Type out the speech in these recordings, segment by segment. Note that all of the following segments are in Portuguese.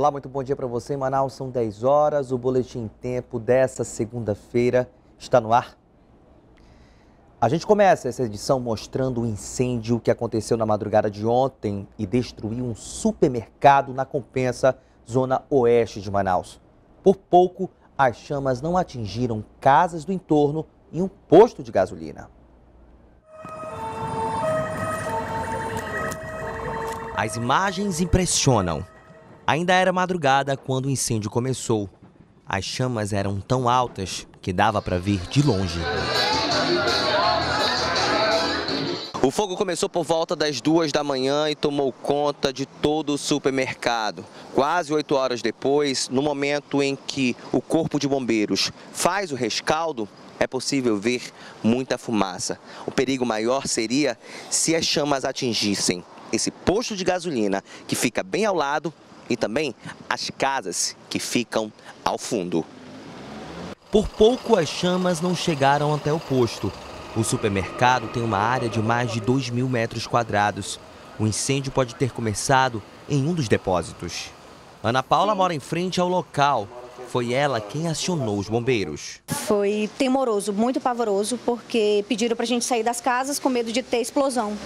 Olá, muito bom dia para você. Em Manaus são 10 horas. O Boletim Tempo dessa segunda-feira está no ar. A gente começa essa edição mostrando o incêndio que aconteceu na madrugada de ontem e destruiu um supermercado na Compensa, zona oeste de Manaus. Por pouco, as chamas não atingiram casas do entorno e um posto de gasolina. As imagens impressionam. Ainda era madrugada quando o incêndio começou. As chamas eram tão altas que dava para ver de longe. O fogo começou por volta das duas da manhã e tomou conta de todo o supermercado. Quase oito horas depois, no momento em que o corpo de bombeiros faz o rescaldo, é possível ver muita fumaça. O perigo maior seria se as chamas atingissem esse posto de gasolina que fica bem ao lado e também as casas que ficam ao fundo. Por pouco as chamas não chegaram até o posto. O supermercado tem uma área de mais de 2 mil metros quadrados. O incêndio pode ter começado em um dos depósitos. Ana Paula mora em frente ao local. Foi ela quem acionou os bombeiros. Foi temoroso, muito pavoroso, porque pediram para a gente sair das casas com medo de ter explosão.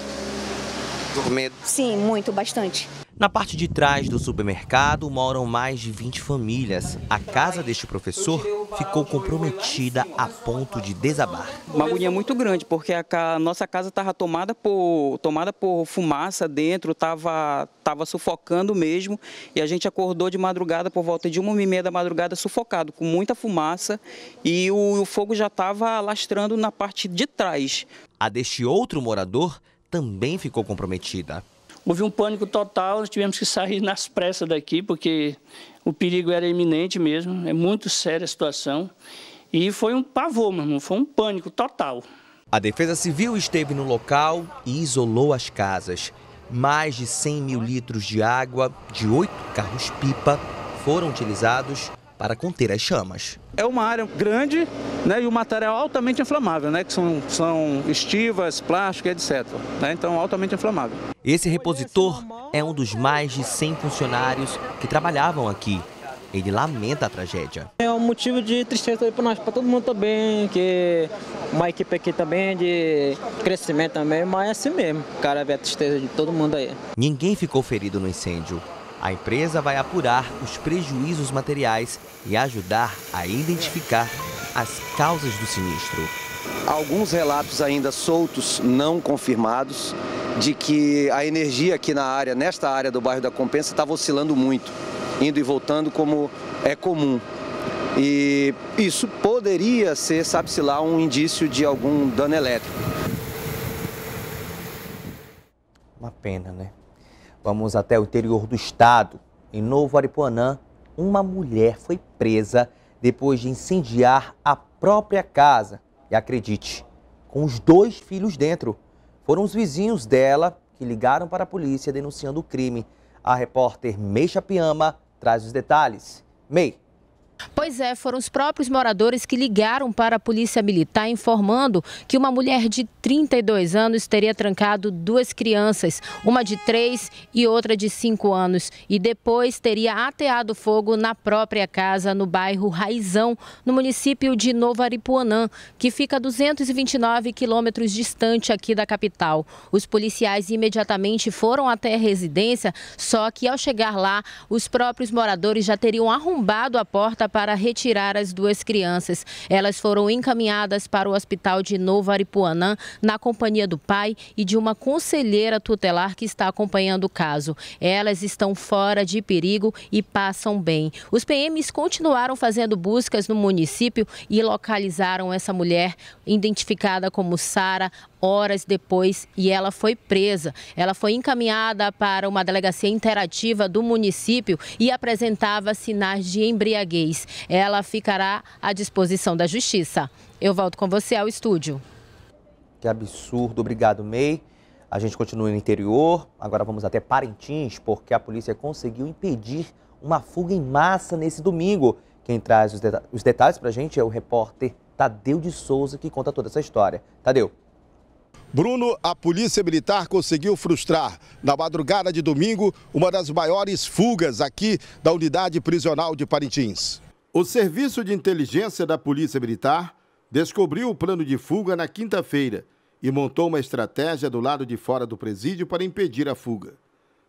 Com medo? Sim, muito, bastante. Na parte de trás do supermercado moram mais de 20 famílias. A casa deste professor ficou comprometida a ponto de desabar. Uma agonia muito grande, porque a nossa casa estava tomada por, tomada por fumaça dentro, estava tava sufocando mesmo. E a gente acordou de madrugada, por volta de uma e meia da madrugada, sufocado, com muita fumaça. E o, o fogo já estava lastrando na parte de trás. A deste outro morador também ficou comprometida. Houve um pânico total, nós tivemos que sair nas pressas daqui, porque o perigo era iminente mesmo, é muito séria a situação. E foi um pavor, meu irmão, foi um pânico total. A Defesa Civil esteve no local e isolou as casas. Mais de 100 mil litros de água de oito carros-pipa foram utilizados para conter as chamas. É uma área grande né, e o material altamente inflamável, né, que são, são estivas, plástico, etc. Né, então, altamente inflamável. Esse repositor é um dos mais de 100 funcionários que trabalhavam aqui. Ele lamenta a tragédia. É um motivo de tristeza para nós, para todo mundo também, que uma equipe aqui também de crescimento também, mas é assim mesmo. O cara vê a tristeza de todo mundo aí. Ninguém ficou ferido no incêndio. A empresa vai apurar os prejuízos materiais e ajudar a identificar as causas do sinistro. Alguns relatos ainda soltos, não confirmados, de que a energia aqui na área, nesta área do bairro da Compensa, estava oscilando muito, indo e voltando como é comum. E isso poderia ser, sabe-se lá, um indício de algum dano elétrico. Uma pena, né? Vamos até o interior do estado. Em Novo Aripuanã, uma mulher foi presa depois de incendiar a própria casa. E acredite, com os dois filhos dentro. Foram os vizinhos dela que ligaram para a polícia denunciando o crime. A repórter Meixa Piama traz os detalhes. Mei. Pois é, foram os próprios moradores que ligaram para a polícia militar informando que uma mulher de 32 anos teria trancado duas crianças, uma de 3 e outra de 5 anos, e depois teria ateado fogo na própria casa no bairro Raizão, no município de Novo Aripuanã, que fica a 229 quilômetros distante aqui da capital. Os policiais imediatamente foram até a residência, só que ao chegar lá, os próprios moradores já teriam arrombado a porta para retirar as duas crianças. Elas foram encaminhadas para o hospital de Novo Aripuanã, na companhia do pai e de uma conselheira tutelar que está acompanhando o caso. Elas estão fora de perigo e passam bem. Os PMs continuaram fazendo buscas no município e localizaram essa mulher, identificada como Sara horas depois e ela foi presa. Ela foi encaminhada para uma delegacia interativa do município e apresentava sinais de embriaguez. Ela ficará à disposição da justiça. Eu volto com você ao estúdio. Que absurdo. Obrigado, May. A gente continua no interior. Agora vamos até Parintins, porque a polícia conseguiu impedir uma fuga em massa nesse domingo. Quem traz os, deta os detalhes para a gente é o repórter Tadeu de Souza, que conta toda essa história. Tadeu. Bruno, a polícia militar conseguiu frustrar, na madrugada de domingo, uma das maiores fugas aqui da unidade prisional de Parintins. O Serviço de Inteligência da Polícia Militar descobriu o plano de fuga na quinta-feira e montou uma estratégia do lado de fora do presídio para impedir a fuga.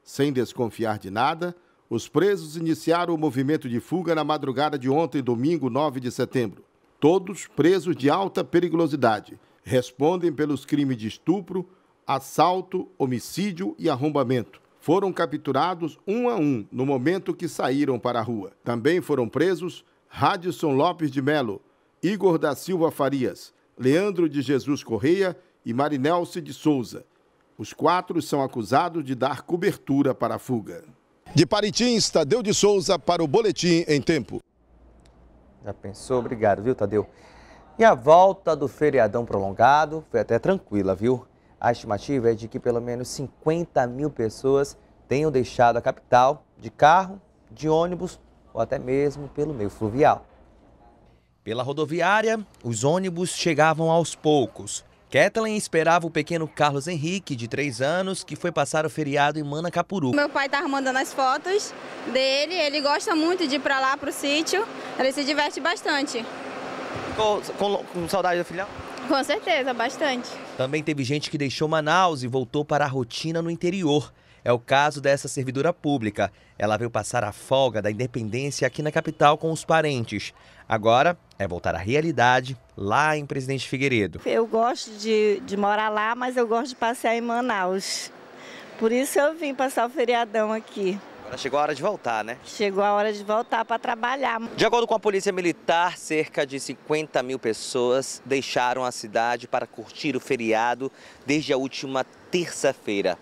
Sem desconfiar de nada, os presos iniciaram o movimento de fuga na madrugada de ontem, domingo 9 de setembro. Todos presos de alta periculosidade, respondem pelos crimes de estupro, assalto, homicídio e arrombamento. Foram capturados um a um no momento que saíram para a rua. Também foram presos Radisson Lopes de Melo, Igor da Silva Farias, Leandro de Jesus Correia e Marinelce de Souza. Os quatro são acusados de dar cobertura para a fuga. De Paritins, Tadeu de Souza para o Boletim em Tempo. Já pensou? Obrigado, viu, Tadeu? E a volta do feriadão prolongado foi até tranquila, viu? A estimativa é de que pelo menos 50 mil pessoas tenham deixado a capital de carro, de ônibus ou até mesmo pelo meio fluvial. Pela rodoviária, os ônibus chegavam aos poucos. Kathleen esperava o pequeno Carlos Henrique, de 3 anos, que foi passar o feriado em Manacapuru. Meu pai estava mandando as fotos dele, ele gosta muito de ir para lá, para o sítio, ele se diverte bastante. Ficou com, com saudade da filial? Com certeza, bastante. Também teve gente que deixou Manaus e voltou para a rotina no interior. É o caso dessa servidora pública. Ela veio passar a folga da independência aqui na capital com os parentes. Agora é voltar à realidade lá em Presidente Figueiredo. Eu gosto de, de morar lá, mas eu gosto de passear em Manaus. Por isso eu vim passar o feriadão aqui. Agora chegou a hora de voltar, né? Chegou a hora de voltar para trabalhar. De acordo com a Polícia Militar, cerca de 50 mil pessoas deixaram a cidade para curtir o feriado desde a última terça-feira.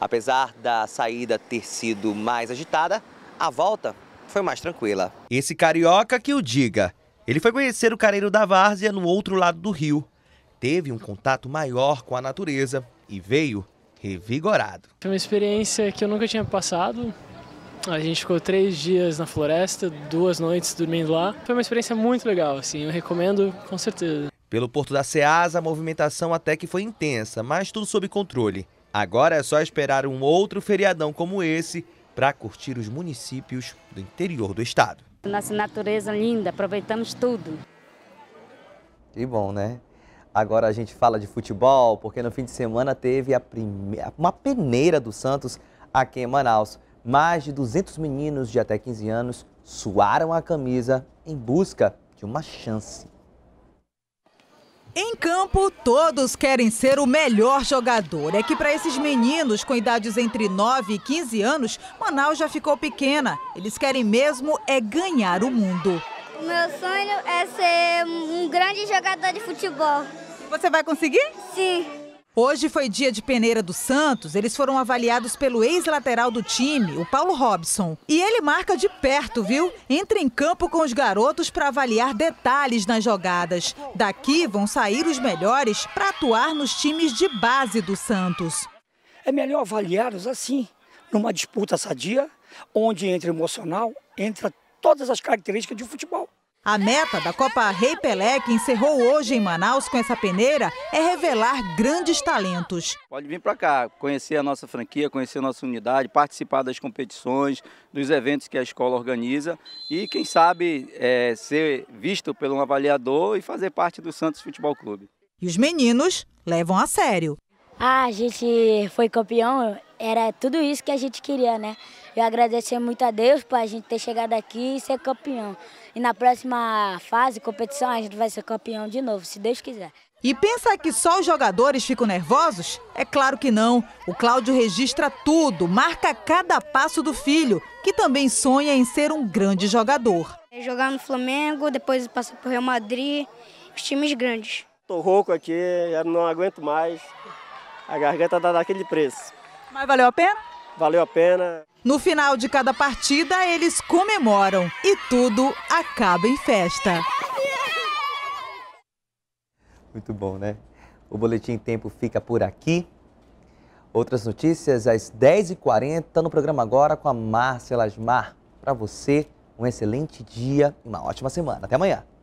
Apesar da saída ter sido mais agitada, a volta foi mais tranquila. Esse carioca que o diga. Ele foi conhecer o careiro da várzea no outro lado do rio. Teve um contato maior com a natureza e veio revigorado. Foi uma experiência que eu nunca tinha passado. A gente ficou três dias na floresta, duas noites dormindo lá. Foi uma experiência muito legal, assim, eu recomendo com certeza. Pelo porto da Ceasa, a movimentação até que foi intensa, mas tudo sob controle. Agora é só esperar um outro feriadão como esse para curtir os municípios do interior do estado. Nossa natureza linda, aproveitamos tudo. Que bom, né? Agora a gente fala de futebol, porque no fim de semana teve a primeira, uma peneira do Santos aqui em Manaus mais de 200 meninos de até 15 anos suaram a camisa em busca de uma chance. Em campo, todos querem ser o melhor jogador. É que para esses meninos com idades entre 9 e 15 anos, Manaus já ficou pequena. Eles querem mesmo é ganhar o mundo. Meu sonho é ser um grande jogador de futebol. Você vai conseguir? Sim. Hoje foi dia de peneira do Santos. Eles foram avaliados pelo ex-lateral do time, o Paulo Robson. E ele marca de perto, viu? Entra em campo com os garotos para avaliar detalhes nas jogadas. Daqui vão sair os melhores para atuar nos times de base do Santos. É melhor avaliá-los assim, numa disputa sadia, onde entra emocional, entra todas as características de um futebol. A meta da Copa Rei Pelé, que encerrou hoje em Manaus com essa peneira, é revelar grandes talentos. Pode vir para cá, conhecer a nossa franquia, conhecer a nossa unidade, participar das competições, dos eventos que a escola organiza e, quem sabe, é, ser visto pelo um avaliador e fazer parte do Santos Futebol Clube. E os meninos levam a sério. Ah, a gente foi campeão, era tudo isso que a gente queria, né? Eu agradecer muito a Deus por a gente ter chegado aqui e ser campeão. E na próxima fase, competição, a gente vai ser campeão de novo, se Deus quiser. E pensa que só os jogadores ficam nervosos? É claro que não. O Cláudio registra tudo, marca cada passo do filho, que também sonha em ser um grande jogador. É jogar no Flamengo, depois passar por Real Madrid, os times grandes. Tô rouco aqui, já não aguento mais. A garganta está daquele preço. Mas valeu a pena? Valeu a pena. No final de cada partida, eles comemoram e tudo acaba em festa. Muito bom, né? O Boletim Tempo fica por aqui. Outras notícias às 10h40 no programa Agora com a Márcia Lasmar. Para você, um excelente dia e uma ótima semana. Até amanhã.